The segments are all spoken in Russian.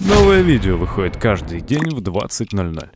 Новое видео выходит каждый день в 20.00.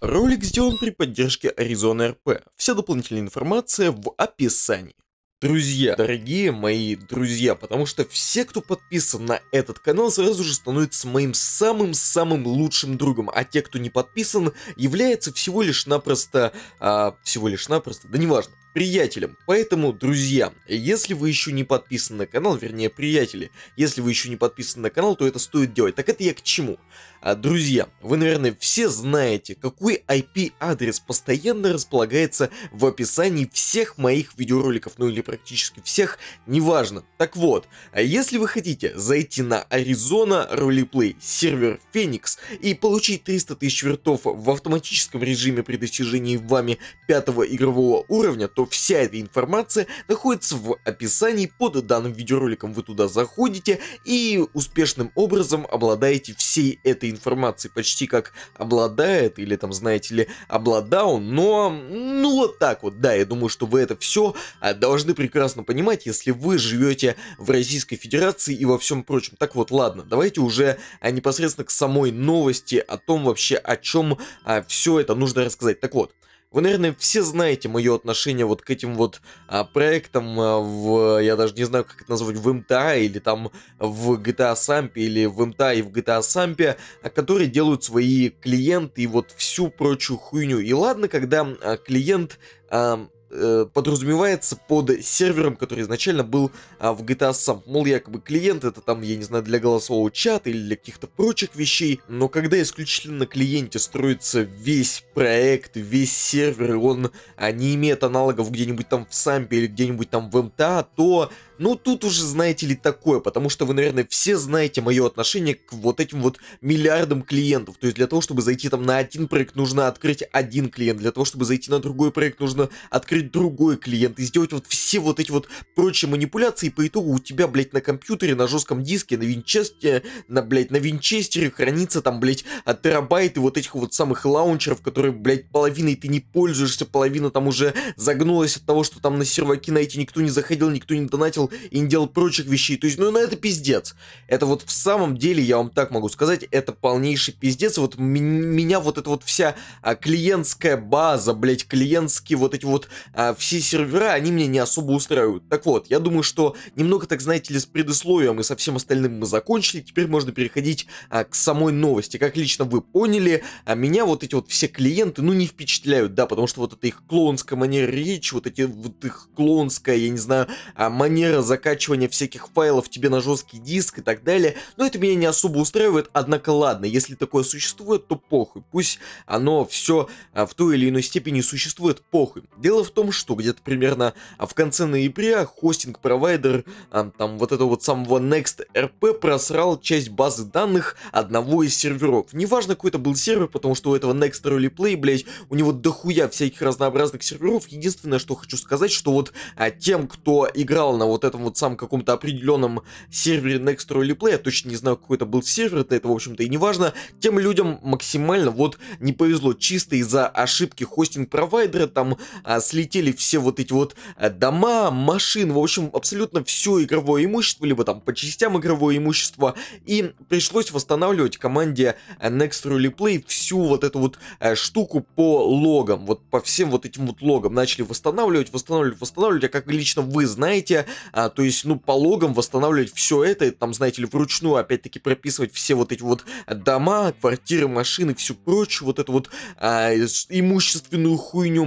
Ролик сделан при поддержке Arizona RP. Вся дополнительная информация в описании. Друзья, дорогие мои друзья, потому что все, кто подписан на этот канал, сразу же становятся моим самым-самым лучшим другом, а те, кто не подписан, являются всего лишь напросто, а, всего лишь напросто, да неважно, приятелям. Поэтому, друзья, если вы еще не подписаны на канал, вернее, приятели, если вы еще не подписаны на канал, то это стоит делать. Так это я к чему? А, друзья, вы, наверное, все знаете, какой IP-адрес постоянно располагается в описании всех моих видеороликов, ну или практически всех, неважно. Так вот, а если вы хотите зайти на Arizona Roleplay сервер Phoenix и получить 300 тысяч вертов в автоматическом режиме при достижении вами пятого игрового уровня, то вся эта информация находится в описании под данным видеороликом. Вы туда заходите и успешным образом обладаете всей этой информацией. Почти как обладает или там, знаете ли, обладал, но ну вот так вот. Да, я думаю, что вы это все а, должны прекрасно понимать, если вы живете в Российской Федерации и во всем прочем. Так вот, ладно, давайте уже а, непосредственно к самой новости о том вообще, о чем а, все это нужно рассказать. Так вот, вы, наверное, все знаете мое отношение вот к этим вот а, проектам а, в, я даже не знаю, как это назвать, в МТА или там в GTA Сампе или в МТА и в GTA Сампе, а, которые делают свои клиенты и вот всю прочую хуйню. И ладно, когда а, клиент а, Э, подразумевается под сервером, который изначально был а, в GTA сам. Мол, якобы клиент это там, я не знаю, для голосового чата или для каких-то прочих вещей. Но когда исключительно на клиенте строится весь проект, весь сервер, и он а, не имеет аналогов где-нибудь там в Сампе или где-нибудь там в МТА, то... Ну, тут уже знаете ли такое, потому что вы, наверное, все знаете мое отношение к вот этим вот миллиардам клиентов. То есть для того, чтобы зайти там на один проект, нужно открыть один клиент. Для того, чтобы зайти на другой проект, нужно открыть выбрать другой клиент и сделать вот все вот эти вот прочие манипуляции, и по итогу у тебя, блядь, на компьютере, на жестком диске, на винчестере, на, блядь, на винчестере хранится там, блядь, а терабайты вот этих вот самых лаунчеров, которые, блядь, половиной ты не пользуешься, половина там уже загнулась от того, что там на серваки на эти никто не заходил, никто не донатил и не делал прочих вещей. То есть, ну, на ну, это пиздец. Это вот в самом деле, я вам так могу сказать, это полнейший пиздец. Вот меня вот эта вот вся а, клиентская база, блядь, клиентские вот эти вот а, все сервера, они меня не особо устраивают. Так вот, я думаю, что немного, так знаете ли, с предысловием и со всем остальным мы закончили, теперь можно переходить а, к самой новости. Как лично вы поняли, а меня вот эти вот все клиенты, ну, не впечатляют, да, потому что вот эта их клоунская манера речи, вот эти вот их клоунская, я не знаю, а, манера закачивания всяких файлов тебе на жесткий диск и так далее, но ну, это меня не особо устраивает, однако ладно, если такое существует, то похуй, пусть оно все а, в той или иной степени существует, похуй. Дело в том, том, что где-то примерно а, в конце ноября хостинг-провайдер а, там вот этого вот самого Next.RP просрал часть базы данных одного из серверов. Неважно, какой это был сервер, потому что у этого Next Roleplay, блять, у него дохуя всяких разнообразных серверов. Единственное, что хочу сказать, что вот а, тем, кто играл на вот этом вот самом каком-то определенном сервере Next Roleplay, я точно не знаю, какой это был сервер, это, это в общем-то и неважно, тем людям максимально вот не повезло чисто из-за ошибки хостинг-провайдера, там а, слить летели все вот эти вот э, дома, машины, в общем, абсолютно все игровое имущество, либо там по частям игровое имущество, и пришлось восстанавливать команде э, Next Rally Play всю вот эту вот э, штуку по логам, вот по всем вот этим вот логам начали восстанавливать, восстанавливать, восстанавливать, а как лично вы знаете, а, то есть, ну, по логам восстанавливать все это, там, знаете ли, вручную опять-таки прописывать все вот эти вот дома, квартиры, машины, все прочее вот это вот а, имущественную хуйню,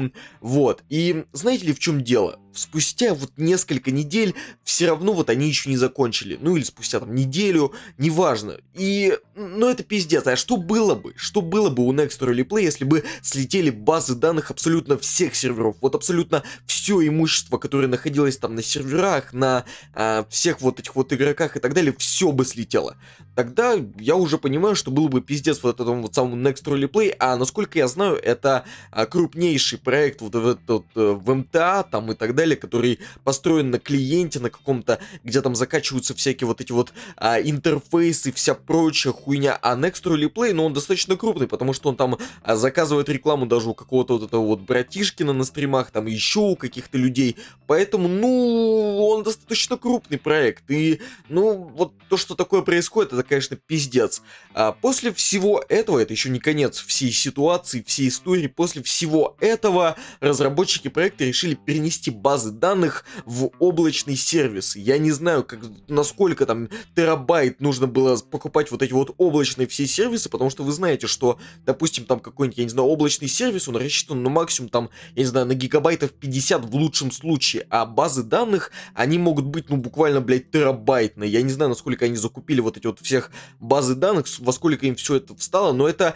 вот, и знаете ли, в чем дело? спустя вот несколько недель все равно вот они еще не закончили. Ну или спустя там неделю, неважно. И, ну это пиздец. А что было бы? Что было бы у Next Replay если бы слетели базы данных абсолютно всех серверов? Вот абсолютно все имущество, которое находилось там на серверах, на э, всех вот этих вот игроках и так далее, все бы слетело. Тогда я уже понимаю, что было бы пиздец вот этому вот самому Next Replay А насколько я знаю, это а, крупнейший проект вот в, этот, э, в МTA там и так далее модели, который построен на клиенте, на каком-то, где там закачиваются всякие вот эти вот а, интерфейсы, вся прочая хуйня. А Next play ну он достаточно крупный, потому что он там а, заказывает рекламу даже у какого-то вот этого вот братишкина на стримах, там еще у каких-то людей. Поэтому, ну, он достаточно крупный проект. И, ну, вот то, что такое происходит, это, конечно, пиздец. А после всего этого, это еще не конец всей ситуации, всей истории, после всего этого разработчики проекта решили перенести базу базы данных в облачный сервис. Я не знаю, как, насколько там терабайт нужно было покупать вот эти вот облачные все сервисы, потому что вы знаете, что, допустим, там какой-нибудь, я не знаю, облачный сервис, он рассчитан на максимум там, я не знаю, на гигабайтов 50 в лучшем случае, а базы данных, они могут быть, ну, буквально, блядь, терабайтные. Я не знаю, насколько они закупили вот эти вот всех базы данных, во сколько им все это встало, но это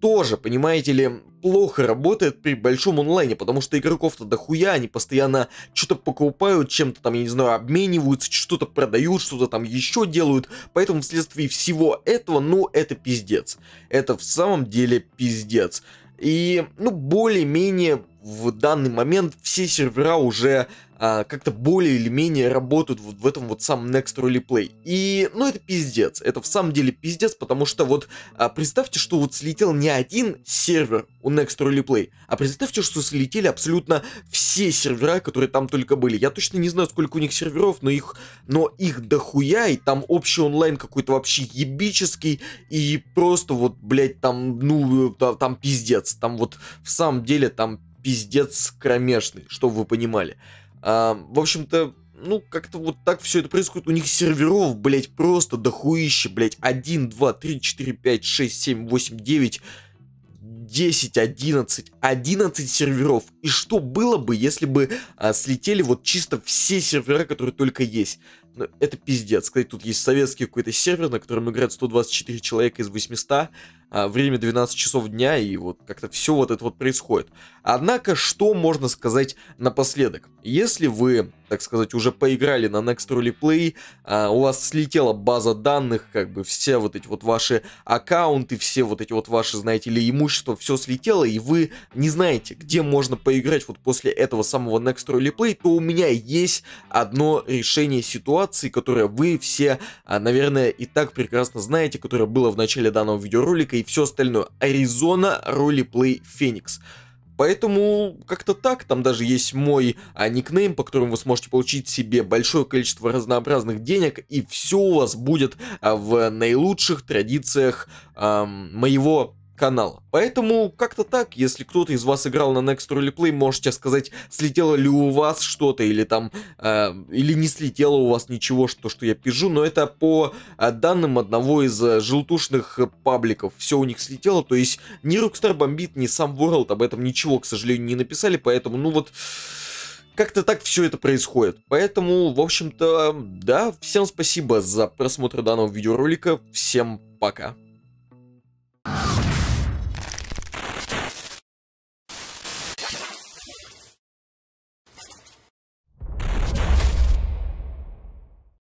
тоже, понимаете ли, плохо работает при большом онлайне, потому что игроков-то дохуя, они постоянно что-то покупают, чем-то там, я не знаю, обмениваются, что-то продают, что-то там еще делают, поэтому вследствие всего этого, ну, это пиздец. Это в самом деле пиздец. И, ну, более-менее в данный момент все сервера уже а, как-то более или менее работают вот в этом вот самом Next Rally Play. И, ну, это пиздец. Это в самом деле пиздец, потому что вот а, представьте, что вот слетел не один сервер у Next Rally Play, а представьте, что слетели абсолютно все сервера, которые там только были. Я точно не знаю, сколько у них серверов, но их, но их дохуя, и там общий онлайн какой-то вообще ебический, и просто вот, блядь, там, ну, там, там пиздец. Там вот в самом деле там пиздец кромешный, чтобы вы понимали. А, в общем-то, ну, как-то вот так все это происходит. У них серверов, блядь, просто дохуище, блядь. 1, 2, 3, 4, 5, 6, 7, 8, 9, 10, 11. 11 серверов. И что было бы, если бы а, слетели вот чисто все сервера, которые только есть? Ну, это пиздец. Кстати, тут есть советский какой-то сервер, на котором играет 124 человека из 800. А, время 12 часов дня, и вот как-то все вот это вот происходит. Однако, что можно сказать напоследок? Если вы, так сказать, уже поиграли на Next Rally Play, а, у вас слетела база данных, как бы все вот эти вот ваши аккаунты, все вот эти вот ваши, знаете ли, имущество, все слетело, и вы не знаете, где можно поиграть вот после этого самого Next Rally Play, то у меня есть одно решение ситуации, ситуации, которая вы все, а, наверное, и так прекрасно знаете, которая была в начале данного видеоролика и все остальное. Аризона, ролеплей, Феникс. Поэтому как-то так, там даже есть мой а, никнейм, по которому вы сможете получить себе большое количество разнообразных денег, и все у вас будет а, в наилучших традициях а, моего канала. Поэтому как-то так, если кто-то из вас играл на Next Role Play, можете сказать, слетело ли у вас что-то или там, э, или не слетело у вас ничего, что, что я пишу, но это по э, данным одного из э, желтушных пабликов, все у них слетело, то есть ни Rockstar бомбит, ни сам World об этом ничего, к сожалению, не написали, поэтому, ну вот как-то так все это происходит. Поэтому, в общем-то, да, всем спасибо за просмотр данного видеоролика. Всем пока.